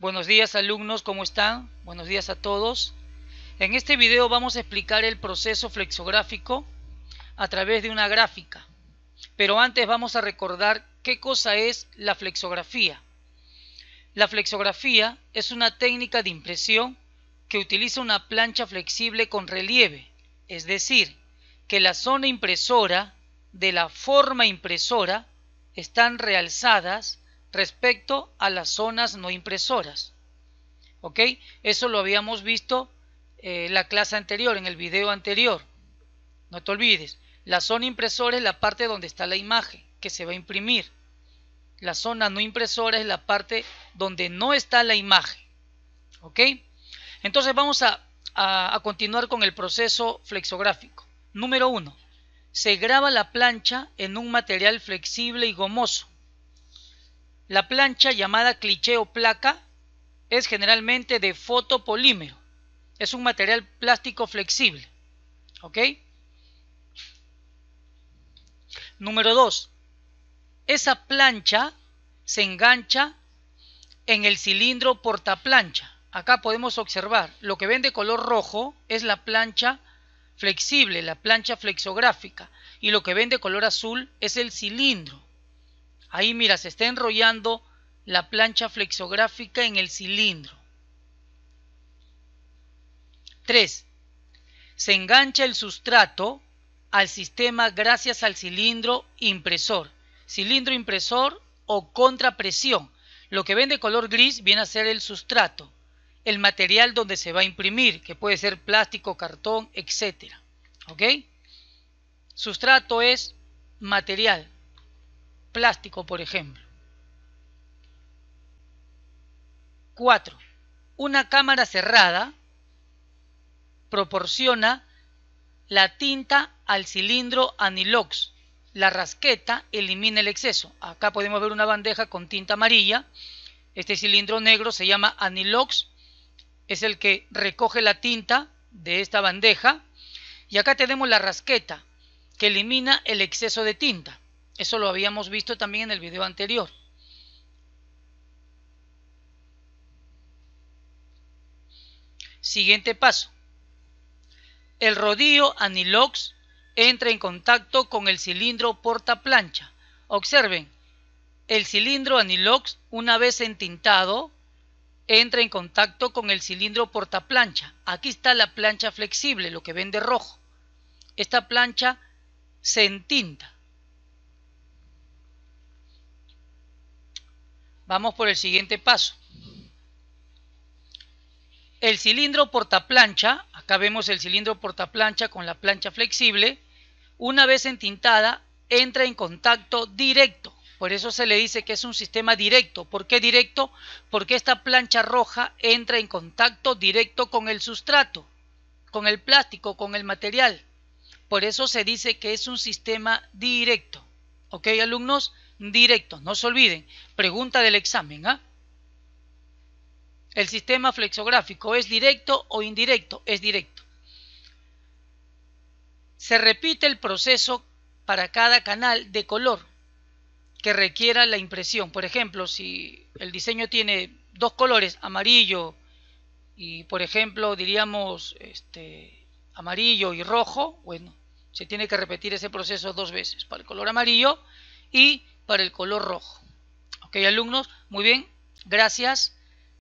Buenos días alumnos, ¿cómo están? Buenos días a todos. En este video vamos a explicar el proceso flexográfico a través de una gráfica. Pero antes vamos a recordar qué cosa es la flexografía. La flexografía es una técnica de impresión que utiliza una plancha flexible con relieve, es decir, que la zona impresora de la forma impresora están realzadas respecto a las zonas no impresoras. ¿Ok? Eso lo habíamos visto en eh, la clase anterior, en el video anterior. No te olvides, la zona impresora es la parte donde está la imagen que se va a imprimir. La zona no impresora es la parte donde no está la imagen. ¿Ok? Entonces vamos a, a continuar con el proceso flexográfico. Número 1. Se graba la plancha en un material flexible y gomoso la plancha llamada cliché o placa es generalmente de fotopolímero. Es un material plástico flexible. ¿Ok? Número 2. Esa plancha se engancha en el cilindro portaplancha. Acá podemos observar, lo que ven de color rojo es la plancha flexible, la plancha flexográfica, y lo que ven de color azul es el cilindro. Ahí mira, se está enrollando la plancha flexográfica en el cilindro. 3. Se engancha el sustrato al sistema gracias al cilindro impresor. Cilindro impresor o contrapresión. Lo que ven de color gris viene a ser el sustrato, el material donde se va a imprimir, que puede ser plástico, cartón, etc. ¿Ok? Sustrato es material, plástico, por ejemplo. 4. Una cámara cerrada proporciona la tinta al cilindro anilox. La rasqueta elimina el exceso. Acá podemos ver una bandeja con tinta amarilla. Este cilindro negro se llama anilox. Es el que recoge la tinta de esta bandeja. Y acá tenemos la rasqueta que elimina el exceso de tinta. Eso lo habíamos visto también en el video anterior. Siguiente paso. El rodillo anilox entra en contacto con el cilindro porta plancha. Observen, el cilindro anilox, una vez entintado, entra en contacto con el cilindro porta plancha. Aquí está la plancha flexible, lo que ven de rojo. Esta plancha se entinta. Vamos por el siguiente paso. El cilindro portaplancha, acá vemos el cilindro portaplancha con la plancha flexible, una vez entintada, entra en contacto directo. Por eso se le dice que es un sistema directo. ¿Por qué directo? Porque esta plancha roja entra en contacto directo con el sustrato, con el plástico, con el material. Por eso se dice que es un sistema directo. ¿Ok, alumnos? directo, No se olviden, pregunta del examen. ¿ah? ¿El sistema flexográfico es directo o indirecto? Es directo. Se repite el proceso para cada canal de color que requiera la impresión. Por ejemplo, si el diseño tiene dos colores, amarillo y, por ejemplo, diríamos este, amarillo y rojo, bueno, se tiene que repetir ese proceso dos veces para el color amarillo y para el color rojo. Ok, alumnos, muy bien, gracias.